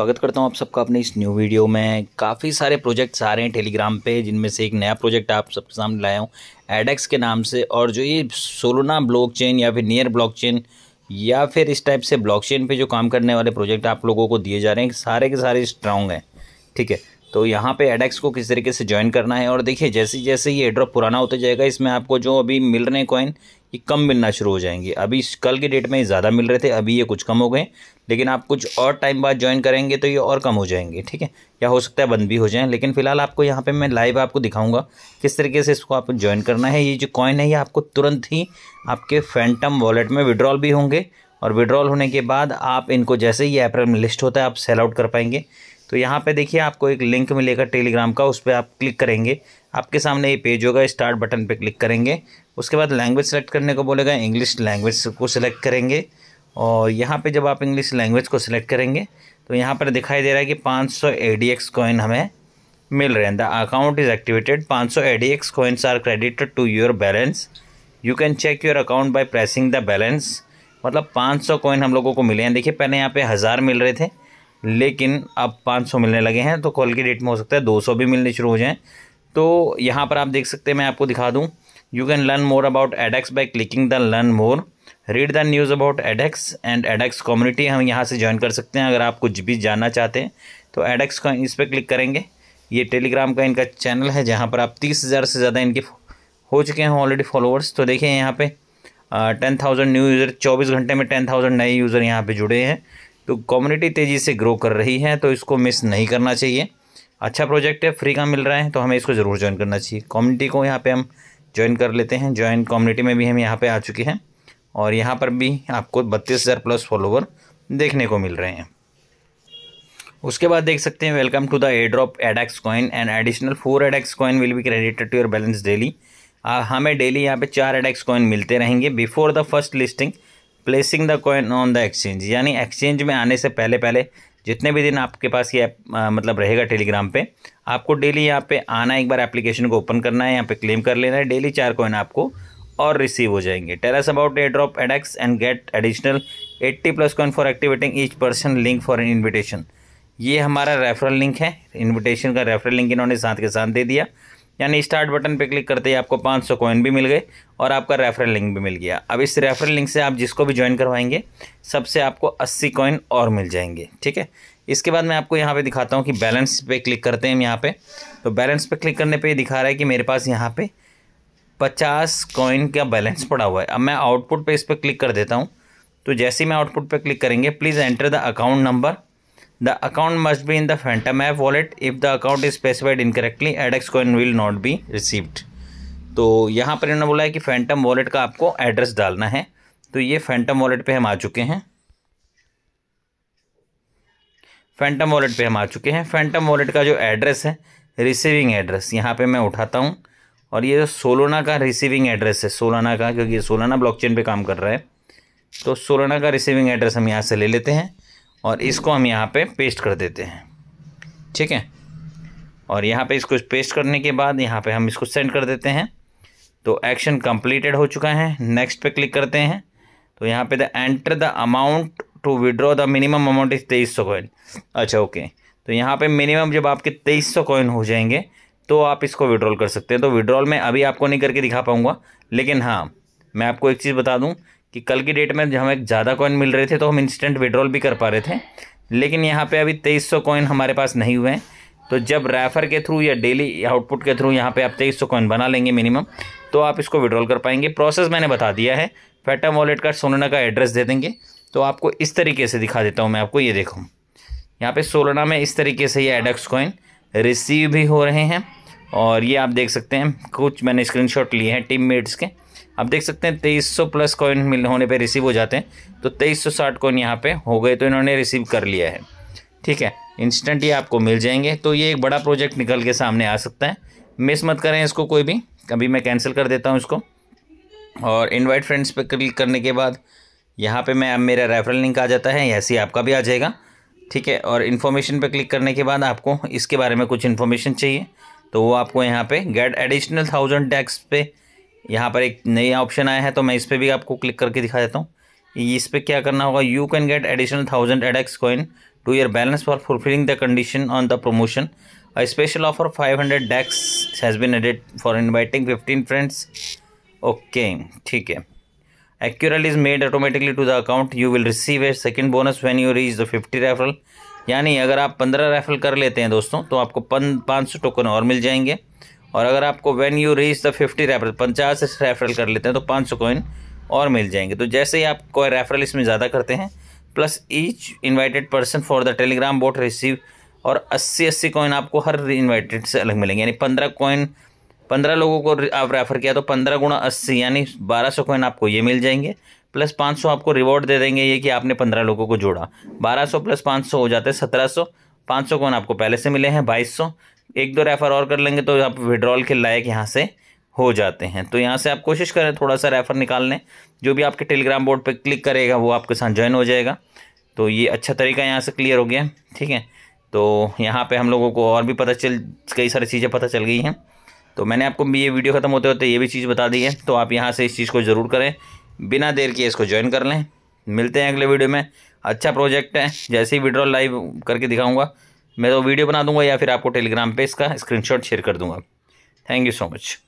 स्वागत करता हूं आप सबका अपने इस न्यू वीडियो में काफ़ी सारे प्रोजेक्ट्स आ रहे हैं टेलीग्राम पे जिनमें से एक नया प्रोजेक्ट आप सबके सामने लाया हूं एडेक्स के नाम से और जो ये सोलोना ब्लॉकचेन या फिर नियर ब्लॉकचेन या फिर इस टाइप से ब्लॉकचेन पे जो काम करने वाले प्रोजेक्ट आप लोगों को दिए जा रहे हैं सारे के सारे स्ट्रांग हैं ठीक है तो यहाँ पे एडेक्स को किस तरीके से ज्वाइन करना है और देखिए जैसे जैसे ये ड्रॉप पुराना होता जाएगा इसमें आपको जो अभी मिल रहे हैं कॉइन ये कम मिलना शुरू हो जाएंगे अभी कल के डेट में ज़्यादा मिल रहे थे अभी ये कुछ कम हो गए लेकिन आप कुछ और टाइम बाद ज्वाइन करेंगे तो ये और कम हो जाएंगे ठीक है या हो सकता है बंद भी हो जाए लेकिन फिलहाल आपको यहाँ पर मैं लाइव आपको दिखाऊँगा किस तरीके से इसको आप ज्वाइन करना है ये जो कॉइन है ये आपको तुरंत ही आपके फैंटम वॉलेट में विड्रॉल भी होंगे और विड्रॉल होने के बाद आप इनको जैसे ही अप्रैल में लिस्ट होता है आप सेल आउट कर पाएंगे तो यहाँ पे देखिए आपको एक लिंक मिलेगा टेलीग्राम का उस पर आप क्लिक करेंगे आपके सामने ये पेज होगा स्टार्ट बटन पे क्लिक करेंगे उसके बाद लैंग्वेज सेलेक्ट करने को बोलेगा इंग्लिश लैंग्वेज को सिलेक्ट करेंगे और यहाँ पे जब आप इंग्लिश लैंग्वेज को सिलेक्ट करेंगे तो यहाँ पर दिखाई दे रहा है कि पाँच सौ कॉइन हमें मिल रहे हैं द अकाउंट इज़ एक्टिवेटेड पाँच सौ coins are credited to your balance you can check your account by pressing the balance मतलब पाँच सौ कॉइन हम लोगों को मिले हैं देखिए पहले यहाँ पे हज़ार मिल रहे थे लेकिन अब 500 मिलने लगे हैं तो कॉल की डेट में हो सकता है 200 भी मिलने शुरू हो जाएँ तो यहाँ पर आप देख सकते हैं मैं आपको दिखा दूँ you can learn more about Adex by clicking the learn more read the news about Adex and Adex community हम यहाँ से ज्वाइन कर सकते हैं अगर आप कुछ भी जानना चाहते हैं तो एडेक्स का इस पर क्लिक करेंगे ये टेलीग्राम का इनका चैनल है जहाँ पर आप तीस हज़ार से ज़्यादा इनके हो चुके हैं ऑलरेडी फॉलोअर्स तो देखिए यहाँ पर टेन थाउजेंड न्यू यूज़र चौबीस घंटे में टेन थाउजेंड नए यूज़र यहाँ पे जुड़े हैं तो कम्युनिटी तेज़ी से ग्रो कर रही है तो इसको मिस नहीं करना चाहिए अच्छा प्रोजेक्ट है फ्री का मिल रहा है तो हमें इसको ज़रूर ज्वाइन करना चाहिए कम्युनिटी को यहाँ पे हम ज्वाइन कर लेते हैं ज्वाइन कम्युनिटी में भी हम यहाँ पे आ चुके हैं और यहाँ पर भी आपको बत्तीस हज़ार प्लस फॉलोवर देखने को मिल रहे हैं उसके बाद देख सकते हैं welcome to the airdrop Adex coin and additional four Adex coin will be credited to your balance daily हमें डेली यहाँ पे चार एडेक्स कॉइन मिलते रहेंगे before the first listing placing the coin on the exchange यानी एक्सचेंज में आने से पहले पहले जितने भी दिन आपके पास ये ऐप मतलब रहेगा टेलीग्राम पे आपको डेली यहाँ पे आना एक बार एप्लीकेशन को ओपन करना है यहाँ पे क्लेम कर लेना है डेली चार कॉइन आपको और रिसीव हो जाएंगे terms about airdrop Adex and get additional 80 plus coin for activating each person link for an invitation ये हमारा रेफरल लिंक है इन्विटेशन का रेफरल लिंक इन्होंने साथ के साथ दे दिया यानी स्टार्ट बटन पे क्लिक करते ही आपको 500 सौ कॉइन भी मिल गए और आपका रेफरल लिंक भी मिल गया अब इस रेफरल लिंक से आप जिसको भी ज्वाइन करवाएंगे सबसे आपको अस्सी कॉइन और मिल जाएंगे ठीक है इसके बाद मैं आपको यहाँ पे दिखाता हूँ कि बैलेंस पे क्लिक करते हैं हम यहाँ पर तो बैलेंस पे क्लिक करने पर ये दिखा रहा है कि मेरे पास यहाँ पर पचास कॉइन का बैलेंस पड़ा हुआ है अब मैं आउटपुट पर इस पर क्लिक कर देता हूँ तो जैसे ही मैं आउटपुट पर क्लिक करेंगे please enter the account number The account must be in the Phantom app wallet. If the account is specified incorrectly, ADEX coin will not be received. तो यहाँ पर इन्होंने बोला है कि फैंटम वॉलेट का आपको एड्रेस डालना है तो ये फैंटम वॉलेट पे हम आ चुके हैं फैंटम वॉलेट पे हम आ चुके हैं फैंटम वॉलेट का जो एड्रेस है रिसीविंग एड्रेस यहाँ पे मैं उठाता हूँ और ये जो सोलोना का रिसीविंग एड्रेस है सोलाना का क्योंकि ये सोलाना ब्लॉकचेन पे काम कर रहा है तो सोलाना का रिसीविंग एड्रेस हम यहाँ से ले लेते हैं और इसको हम यहाँ पे पेस्ट कर देते हैं ठीक है और यहाँ पे इसको पेस्ट करने के बाद यहाँ पे हम इसको सेंड कर देते हैं तो एक्शन कंप्लीटेड हो चुका है नेक्स्ट पे क्लिक करते हैं तो यहाँ पे the enter the amount to withdraw the minimum amount is तेईस सौ कॉइन अच्छा ओके तो यहाँ पे मिनिमम जब आपके तेईस सौ कॉइन हो जाएंगे तो आप इसको विड्रॉल कर सकते हैं तो विड्रॉल में अभी आपको नहीं करके दिखा पाऊँगा लेकिन हाँ मैं आपको एक चीज़ बता दूँ कि कल की डेट में हमें ज़्यादा कॉइन मिल रहे थे तो हम इंस्टेंट विड्रॉल भी कर पा रहे थे लेकिन यहाँ पे अभी 2300 कॉइन हमारे पास नहीं हुए हैं तो जब रेफर के थ्रू या डेली आउटपुट के थ्रू यहाँ पे आप 2300 कॉइन बना लेंगे मिनिमम तो आप इसको विड्रॉल कर पाएंगे प्रोसेस मैंने बता दिया है फैटम वॉलेट का सोलना का एड्रेस दे देंगे तो आपको इस तरीके से दिखा देता हूँ मैं आपको ये देखूँ यहाँ पर सोलना में इस तरीके से ये एडक्स कॉइन रिसीव भी हो रहे हैं और ये आप देख सकते हैं कुछ मैंने स्क्रीनशॉट लिए हैं टीम मेट्स के आप देख सकते हैं सौ प्लस कॉइन मिल होने पे रिसीव हो जाते हैं तो तेईस सौ साठ कॉइन यहाँ पे हो गए तो इन्होंने रिसीव कर लिया है ठीक है इंस्टेंट ये आपको मिल जाएंगे तो ये एक बड़ा प्रोजेक्ट निकल के सामने आ सकता है मिस मत करें इसको कोई भी कभी मैं कैंसिल कर देता हूँ इसको और इनवाइट फ्रेंड्स पे क्लिक करने के बाद यहाँ पे मैं मेरा रेफरल लिंक आ जाता है ऐसे ही आपका भी आ जाएगा ठीक है और इन्फॉर्मेशन पे क्लिक करने के बाद आपको इसके बारे में कुछ इन्फॉर्मेशन चाहिए तो वो आपको यहाँ पे गेट एडिशनल थाउजेंड टैक्स पे यहाँ पर एक नया ऑप्शन आया है तो मैं इस पर भी आपको क्लिक करके दिखा देता हूँ इस पर क्या करना होगा you can get additional thousand Adex coin to your balance for fulfilling the condition on the promotion a special offer five hundred Dex has been added for inviting fifteen friends okay ठीक है accrual is made automatically to the account you will receive a second bonus when you reach the fifty referral यानी अगर आप पंद्रह referral कर लेते हैं दोस्तों तो आपको पाँच सौ टोकन और मिल जाएंगे और अगर आपको when you reach the fifty referral पचास रेफरल कर लेते हैं तो पाँच सौ कॉइन और मिल जाएंगे तो जैसे ही आप कोई रेफरल इसमें ज़्यादा करते हैं plus each invited person for the Telegram bot receive और अस्सी अस्सी कॉइन आपको हर इन्वाइटेड से अलग मिलेंगे यानी पंद्रह कॉइन पंद्रह लोगों को आप रेफ़र किया तो पंद्रह गुणा अस्सी यानी बारह सौ कॉइन आपको ये मिल जाएंगे प्लस पाँच सौ आपको रिवॉर्ड दे देंगे ये कि आपने पंद्रह लोगों को जोड़ा बारह सौ प्लस पाँच सौ हो जाते हैं सत्रह सौ पाँच सौ कॉइन आपको पहले से मिले हैं बाईस सौ एक दो रेफ़र और कर लेंगे तो आप विड्रॉल के लायक यहाँ से हो जाते हैं तो यहाँ से आप कोशिश करें थोड़ा सा रेफ़र निकाल लें जो भी आपके टेलीग्राम बोर्ड पर क्लिक करेगा वो आपके साथ ज्वाइन हो जाएगा तो ये अच्छा तरीका यहाँ से क्लियर हो गया ठीक है तो यहाँ पर हम लोगों को और भी पता चल कई सारी चीज़ें पता चल गई हैं तो मैंने आपको ये वीडियो ख़त्म होते होते ये भी चीज़ बता दी है तो आप यहाँ से इस चीज़ को ज़रूर करें बिना देर किए इसको ज्वाइन कर लें मिलते हैं अगले वीडियो में अच्छा प्रोजेक्ट है जैसे ही विड्रॉल लाइव करके दिखाऊँगा मैं तो वीडियो बना दूंगा या फिर आपको टेलीग्राम पे इसका स्क्रीनशॉट शेयर कर दूंगा थैंक यू सो मच